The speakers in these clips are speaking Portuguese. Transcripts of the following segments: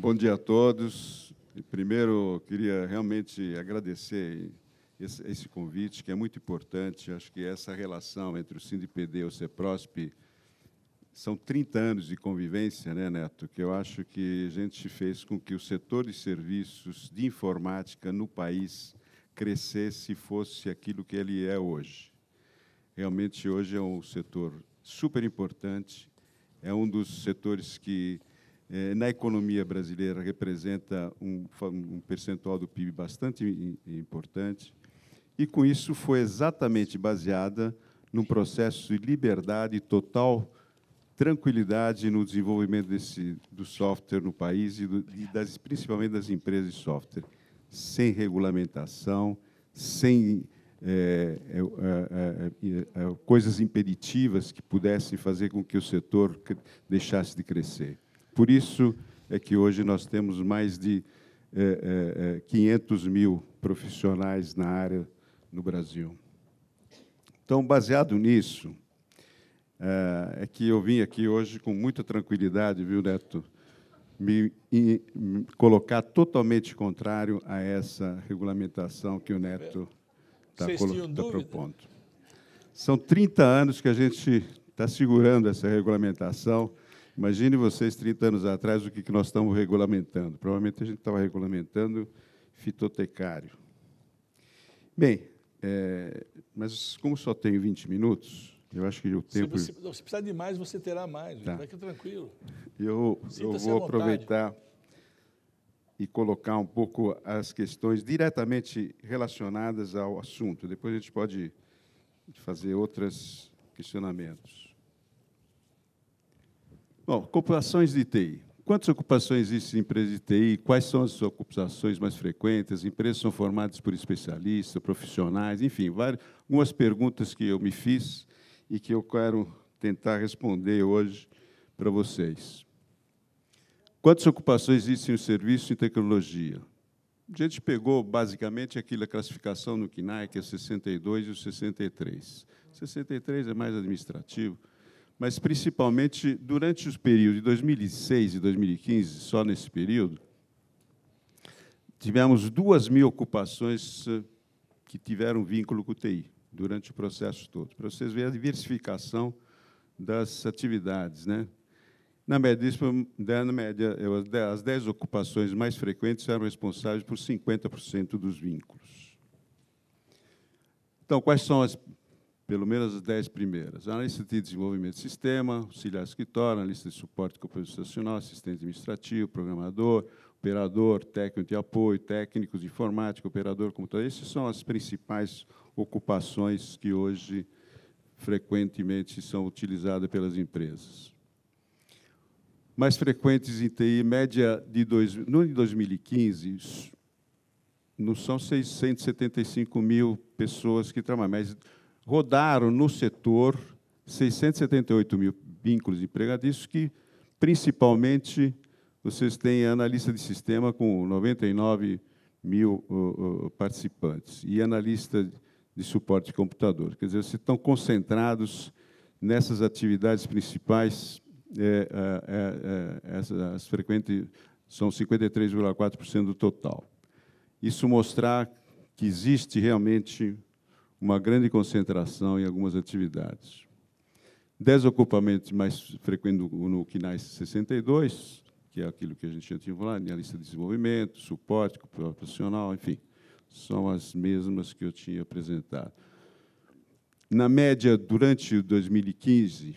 Bom dia a todos. Primeiro, queria realmente agradecer esse, convite, que é muito importante. Acho que essa relação entre o Sindipd e o CEPROSP são 30 anos de convivência, né, Neto? Que eu acho que a gente fez com que o setor de serviços de informática no país crescesse e fosse aquilo que ele é hoje. Realmente, hoje é um setor super importante, é um dos setores que eh, na economia brasileira representa um, um percentual do PIB bastante importante, e com isso foi exatamente baseada num processo de liberdade total, tranquilidade no desenvolvimento desse, do software no país e, do, e das, principalmente das empresas de software, sem regulamentação, sem é, é, é, coisas impeditivas que pudessem fazer com que o setor deixasse de crescer. Por isso é que hoje nós temos mais de é, é, 500 é, mil profissionais na área no Brasil. Então, baseado nisso, é, é que eu vim aqui hoje com muita tranquilidade, viu, Neto? Me, me colocar totalmente contrário a essa regulamentação que o Neto está tá, tá propondo. São 30 anos que a gente está segurando essa regulamentação Imagine vocês, 30 anos atrás, o que, que nós estamos regulamentando. Provavelmente a gente estava regulamentando fitotecário. Bem, é, mas como só tenho 20 minutos, eu acho que o tempo... Se, você, se precisar de mais, você terá mais. Tá. Fica tranquilo. Eu, eu vou aproveitar e colocar um pouco as questões diretamente relacionadas ao assunto. Depois a gente pode fazer outros questionamentos. Bom, ocupações de TI. Quantas ocupações existem em empresas de TI? Quais são as ocupações mais frequentes? Empresas são formadas por especialistas, profissionais, enfim, várias, algumas perguntas que eu me fiz e que eu quero tentar responder hoje para vocês. Quantas ocupações existem no serviço em tecnologia? A gente pegou, basicamente, aquilo, a classificação no KINAI, que é 62 e o 63. 63 é mais administrativo, mas principalmente durante os períodos de 2006 e 2015, só nesse período, tivemos duas mil ocupações eh, que tiveram vínculo com o TI, durante o processo todo, para vocês verem a diversificação das atividades. Né? Na média, na média, as 10 ocupações mais frequentes eram responsáveis por 50% dos vínculos. Então, quais são as pelo menos as dez primeiras. Analista de desenvolvimento de sistema, auxiliar de escritório, analista de suporte computacional, assistente administrativo, programador, operador, técnico de apoio, técnicos de informática, operador computador. Essas são as principais ocupações que hoje frequentemente são utilizadas pelas empresas. Mais frequentes em TI, média de dois, no ano de 2015, não são 675 mil pessoas que trabalham, mas rodaram no setor 678 mil vínculos empregatícios, que principalmente vocês têm analista de sistema com 99 mil uh, uh, participantes e analista de suporte de computador. Quer dizer, vocês estão concentrados nessas atividades principais, é, é, é, é as frequentes são 53,4% do total. Isso mostrar que existe realmente uma grande concentração em algumas atividades. Desocupamento mais frequente no KINAIS 62, que é aquilo que a gente já tinha falado, na lista de desenvolvimento, suporte profissional, enfim, são as mesmas que eu tinha apresentado. Na média, durante 2015,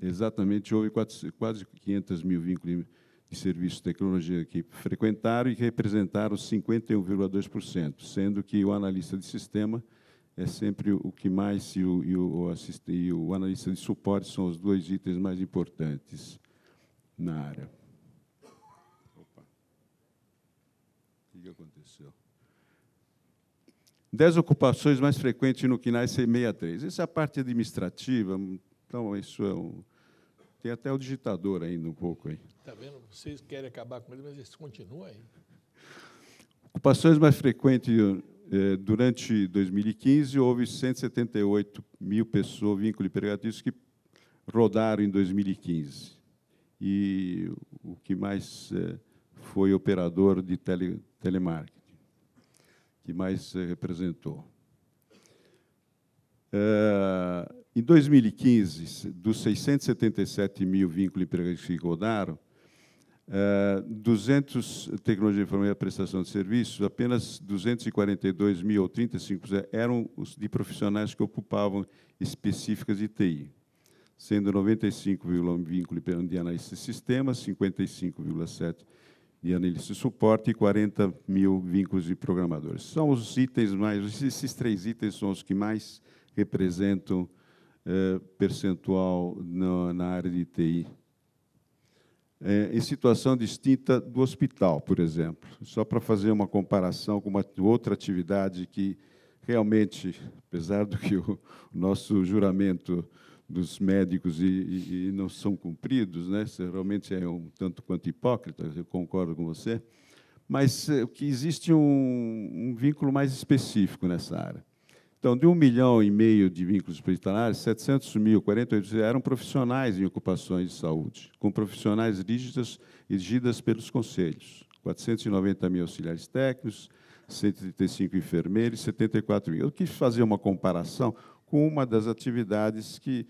exatamente, houve quase 500 mil vínculos de serviço de tecnologia que frequentaram e que representaram 51,2%, sendo que o analista de sistema é sempre o que mais e o, e o, assiste, e o analista de suporte são os dois itens mais importantes na área. Opa. O que aconteceu? Dez ocupações mais frequentes no KINAI C63. Essa é a parte administrativa, então isso é um, tem até o digitador ainda um pouco aí. Está vendo? Vocês querem acabar com ele, mas isso continua aí. Ocupações mais frequentes eh, durante 2015, houve 178 mil pessoas, vínculo e pregatício, que rodaram em 2015. E o que mais eh, foi operador de tele, telemarketing, que mais eh, representou. em 2015, dos 677 mil vínculos empregados que rodaram, 200 eh, tecnologia de informação e prestação de serviços, apenas 242 mil ou 35% eram os de profissionais que ocupavam específicas de TI, sendo 95,1 vínculo de analista de sistemas, 55,7 de analista de suporte e 40 mil vínculos de programadores. São os itens mais, esses três itens são os que mais representam eh, percentual na área de TI é, em situação distinta do hospital, por exemplo. Só para fazer uma comparação com uma outra atividade que realmente, apesar do que o nosso juramento dos médicos e, e, e não são cumpridos, né? realmente é um tanto quanto hipócrita, eu concordo com você, mas é, que existe um, um vínculo mais específico nessa área. Então, de um milhão e meio de vínculos hospitalares, 700 mil, 48 eram profissionais em ocupações de saúde, com profissionais rígidas, exigidas pelos conselhos. 490 mil auxiliares técnicos, 135 enfermeiros, 74 mil. Eu quis fazer uma comparação com uma das atividades que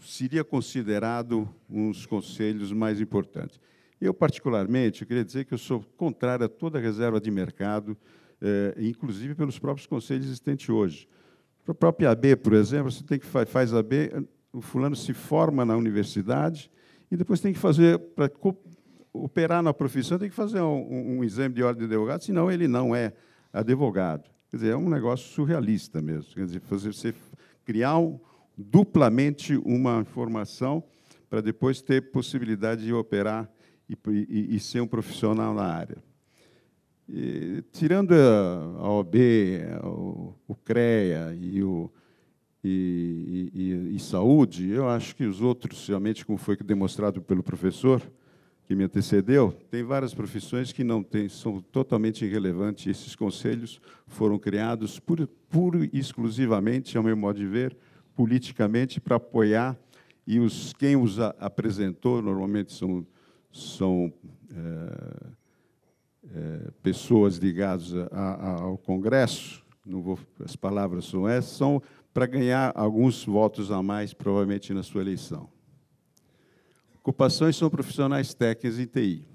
seria considerado um dos conselhos mais importantes. Eu, particularmente, eu queria dizer que eu sou contrário a toda reserva de mercado, eh, inclusive pelos próprios conselhos existentes hoje. A própria AB, por exemplo, você tem que fa faz AB, o fulano se forma na universidade e depois tem que fazer, para operar na profissão, tem que fazer um, um, exame de ordem de advogado, senão ele não é advogado. Quer dizer, é um negócio surrealista mesmo. Quer dizer, fazer, você criar um, duplamente uma formação para depois ter possibilidade de operar e, e, e ser um profissional na área. E, tirando a OB, o, o CREA e, o, e, e, e, saúde, eu acho que os outros, realmente, como foi demonstrado pelo professor que me antecedeu, tem várias profissões que não tem, são totalmente irrelevantes. Esses conselhos foram criados pura, e exclusivamente, ao meu modo de ver, politicamente para apoiar e os quem os apresentou normalmente são são é, eh, pessoas ligadas a, a, ao Congresso, não vou, as palavras são essas, são para ganhar alguns votos a mais, provavelmente, na sua eleição. Ocupações são profissionais técnicos em TI.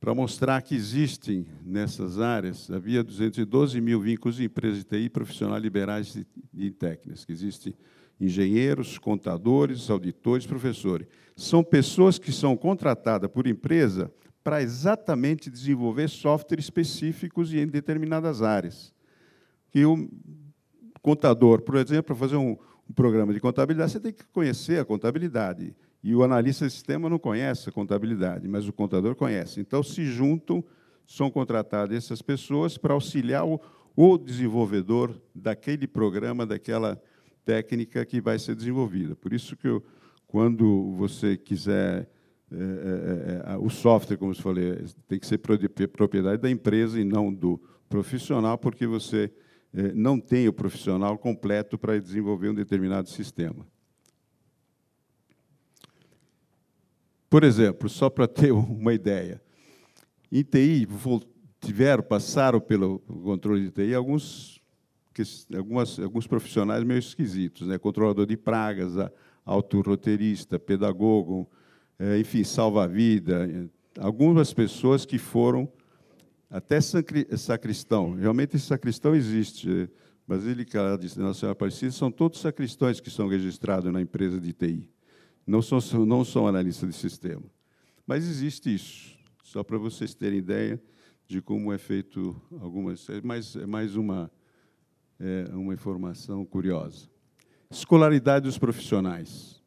Para mostrar que existem nessas áreas, havia 212 mil vínculos de empresas de TI profissionais liberais e técnicas, que existem engenheiros, contadores, auditores, professores. São pessoas que são contratadas por empresa para exatamente desenvolver softwares específicos em determinadas áreas. E o contador, por exemplo, para fazer um, um programa de contabilidade, você tem que conhecer a contabilidade. E o analista de sistema não conhece a contabilidade, mas o contador conhece. Então, se juntam, são contratadas essas pessoas para auxiliar o, o desenvolvedor daquele programa, daquela técnica que vai ser desenvolvida. Por isso que, eu, quando você quiser é, é, é, é o software, como eu falei, tem que ser propriedade da empresa e não do profissional, porque você é, não tem o profissional completo para desenvolver um determinado sistema. Por exemplo, só para ter uma ideia, em TI tiveram, passaram pelo controle de TI alguns que algumas, alguns profissionais meio esquisitos, né? controlador de pragas, autorroteirista, pedagogo, é, enfim, salva-vida. É, algumas pessoas que foram até sacristão. Realmente esse sacristão existe. Basílica de Nossa Senhora Aparecida são todos sacristões que são registrados na empresa de TI. Não são, não são analistas de sistema. Mas existe isso. Só para vocês terem ideia de como é feito algumas... É mais, é mais uma é, uma informação curiosa. Escolaridade dos profissionais.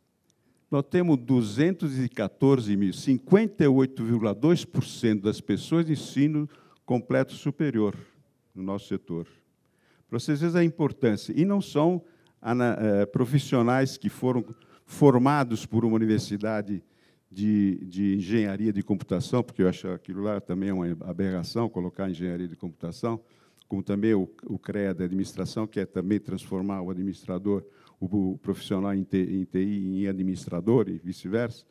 Nós temos 214 mil, 58,2% das pessoas de ensino completo superior no nosso setor. Para vocês verem a importância. E não são é, profissionais que foram formados por uma universidade de, de, engenharia de computação, porque eu acho aquilo lá também é uma aberração, colocar engenharia de computação, como também o, o CREA da administração, que é também transformar o administrador, o, o profissional em, T, em TI, em administrador e vice-versa.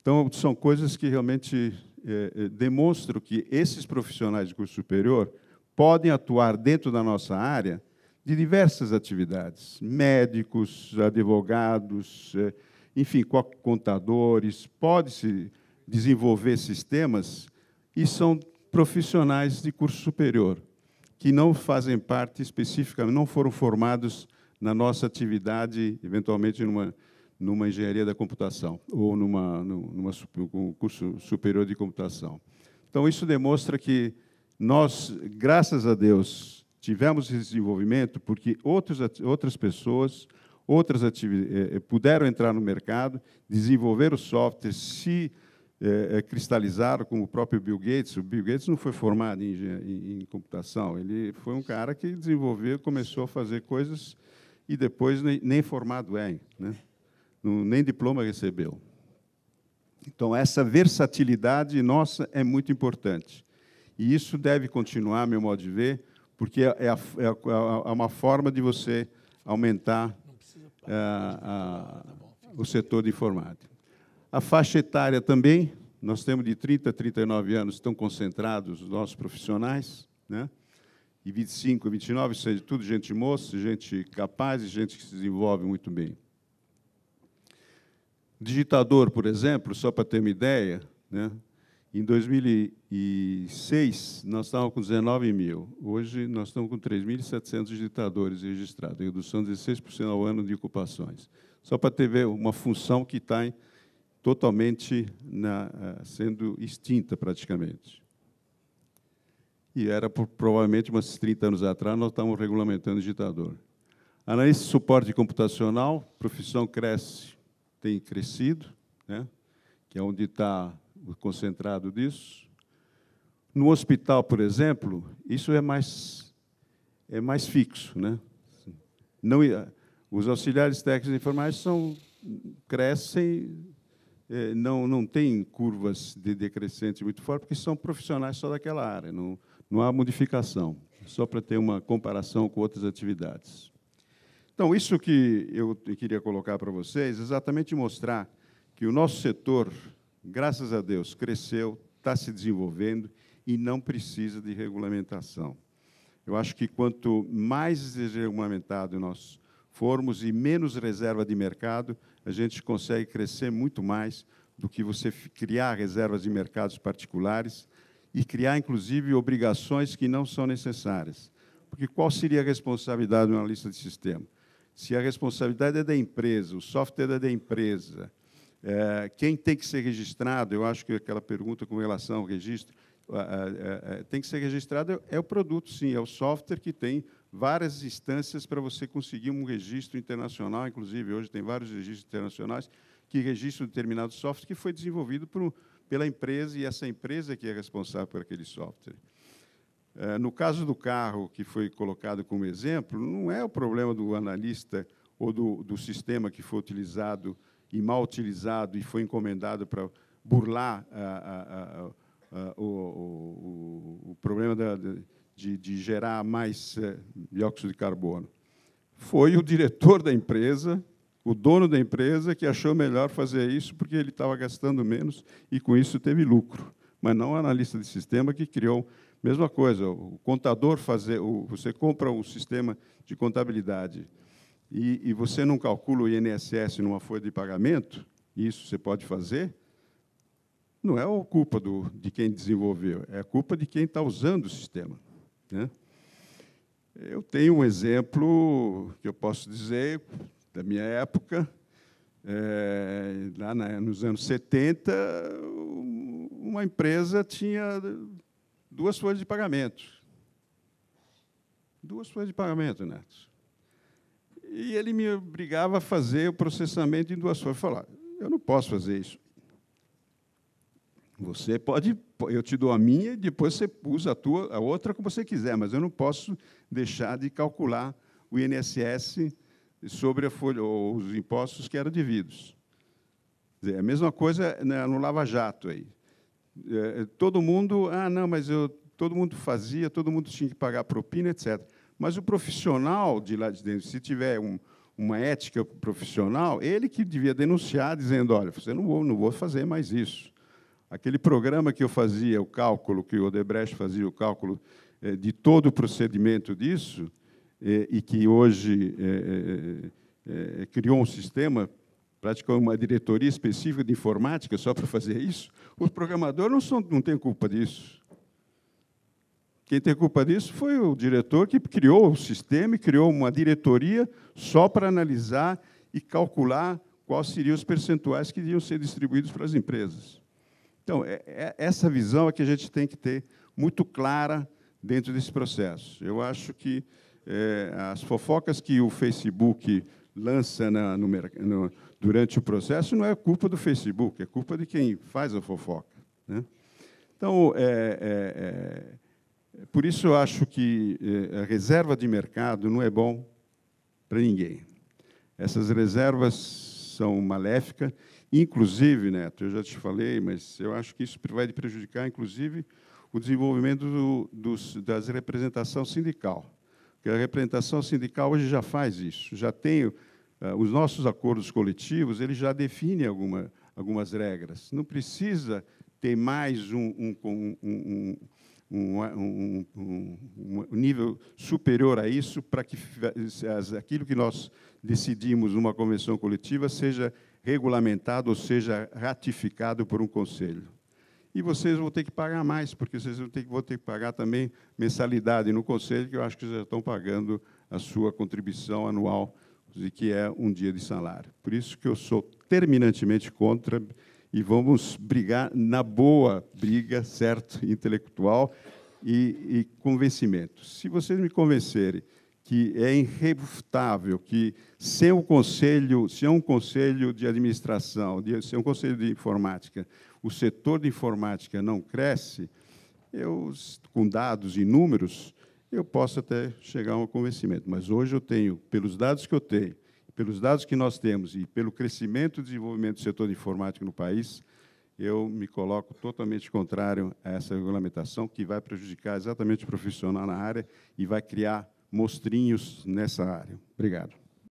Então, são coisas que realmente é, é, demonstram que esses profissionais de curso superior podem atuar dentro da nossa área de diversas atividades, médicos, advogados, é, enfim, contadores, pode-se desenvolver sistemas e são profissionais de curso superior que não fazem parte especificamente, não foram formados na nossa atividade, eventualmente numa, numa engenharia da computação ou numa, numa, num curso superior de computação. Então, isso demonstra que nós, graças a Deus, tivemos esse desenvolvimento porque outras outras pessoas, outras eh, eh, puderam entrar no mercado, desenvolver o software, se é, é, cristalizaram, como o próprio Bill Gates. O Bill Gates não foi formado em, em, em, computação, ele foi um cara que desenvolveu, começou a fazer coisas e depois nem, nem formado é, né? nem diploma recebeu. Então, essa versatilidade nossa é muito importante. E isso deve continuar, meu modo de ver, porque é, é, é, é, é uma forma de você aumentar é, a, a, o setor de informática. A faixa etária também, nós temos de 30 a 39 anos, estão concentrados os nossos profissionais, né? e 25 a 29, isso é tudo gente moça, gente capaz e gente que se desenvolve muito bem. Digitador, por exemplo, só para ter uma ideia, né? em 2006 nós estávamos com 19 mil, hoje nós estamos com 3.700 digitadores registrados, redução de 16% ao ano de ocupações. Só para ter uma função que está em totalmente na, eh, sendo extinta praticamente. E era por, provavelmente uns 30 anos atrás, nós estávamos regulamentando o ditador. Analista de suporte computacional, profissão cresce, tem crescido, né? que é onde está concentrado disso. No hospital, por exemplo, isso é mais, é mais fixo. Né? Não, os auxiliares técnicos de informática são, crescem eh, não, não tem curvas de decrescente muito forte, porque são profissionais só daquela área, não, não há modificação, só para ter uma comparação com outras atividades. Então, isso que eu queria colocar para vocês, é exatamente mostrar que o nosso setor, graças a Deus, cresceu, está se desenvolvendo e não precisa de regulamentação. Eu acho que quanto mais desregulamentado o nosso formos e menos reserva de mercado, a gente consegue crescer muito mais do que você criar reservas de mercados particulares e criar, inclusive, obrigações que não são necessárias. Porque qual seria a responsabilidade de lista de sistema? Se a responsabilidade é da empresa, o software é da empresa, é, quem tem que ser registrado, eu acho que aquela pergunta com relação ao registro, é, é, tem que ser registrado é, é o produto, sim, é o software que tem várias instâncias para você conseguir um registro internacional, inclusive hoje tem vários registros internacionais que registram determinado software que foi desenvolvido por, pela empresa e essa empresa que é responsável por aquele software. Eh, no caso do carro, que foi colocado como exemplo, não é o problema do analista ou do, do sistema que foi utilizado e mal utilizado e foi encomendado para burlar a, a, a, o, o, o, problema da de, de gerar mais é, dióxido de carbono? Foi o diretor da empresa, o dono da empresa, que achou melhor fazer isso porque ele estava gastando menos e com isso teve lucro. Mas não o analista de sistema que criou. Mesma coisa, o contador fazer, o, você compra um sistema de contabilidade e, e você não calcula o INSS numa folha de pagamento, isso você pode fazer, não é a culpa do, de quem desenvolveu, é a culpa de quem está usando o sistema. Né? Eu tenho um exemplo que eu posso dizer da minha época. É, lá na, nos anos 70, uma empresa tinha duas folhas de pagamento. Duas folhas de pagamento, Neto. E ele me obrigava a fazer o processamento em duas folhas. falava, eu não posso fazer isso. Você pode, eu te dou a minha e depois você usa a tua, a outra como você quiser, mas eu não posso deixar de calcular o INSS sobre folha, os impostos que eram devidos. É a mesma coisa né, no Lava Jato aí. É, é, todo mundo, ah, não, mas eu, todo mundo fazia, todo mundo tinha que pagar propina, etc. Mas o profissional de lá de dentro, se tiver um, uma ética profissional, ele que devia denunciar, dizendo, olha, você não vou, não vou fazer mais isso. Aquele programa que eu fazia, o cálculo, que o Odebrecht fazia o cálculo eh, de todo o procedimento disso, eh, e que hoje eh, criou um sistema, praticamente uma diretoria específica de informática só para fazer isso, os programadores não, são, não têm culpa disso. Quem tem culpa disso foi o diretor que criou o sistema e criou uma diretoria só para analisar e calcular quais seriam os percentuais que iriam ser distribuídos para as empresas. Então, é, é, essa visão é que a gente tem que ter muito clara dentro desse processo. Eu acho que é, as fofocas que o Facebook lança na, no, no, durante o processo não é culpa do Facebook, é culpa de quem faz a fofoca. Né? Então, é, é, é por isso eu acho que é, a reserva de mercado não é bom para ninguém. Essas reservas são maléficas Inclusive, Neto, eu já te falei, mas eu acho que isso vai prejudicar, inclusive, o desenvolvimento do, dos, das representação sindical. Porque a representação sindical hoje já faz isso, já tem uh, os nossos acordos coletivos, eles já definem alguma, algumas regras. Não precisa ter mais um, um, um, um, um nível superior a isso para que eh, aquilo que nós decidimos numa convenção coletiva seja regulamentado, ou seja, ratificado por um conselho. E vocês vão ter que pagar mais, porque vocês vão ter, vão ter que pagar também mensalidade no conselho, que eu acho que já estão pagando a sua contribuição anual, que é um dia de salário. Por isso que eu sou terminantemente contra e vamos brigar na boa briga, certo, intelectual e, e convencimento. Se vocês me convencerem que é irrefutável que sem o conselho, se um conselho de administração, se é um conselho de informática, o setor de informática não cresce, eu com dados e números eu posso até chegar a um convencimento, mas hoje eu tenho, pelos dados que eu tenho, pelos dados que nós temos e pelo crescimento e desenvolvimento do setor de informática no país, eu me coloco totalmente contrário a essa regulamentação que vai prejudicar exatamente o profissional na área e vai criar mostrinhos nessa área. Obrigado.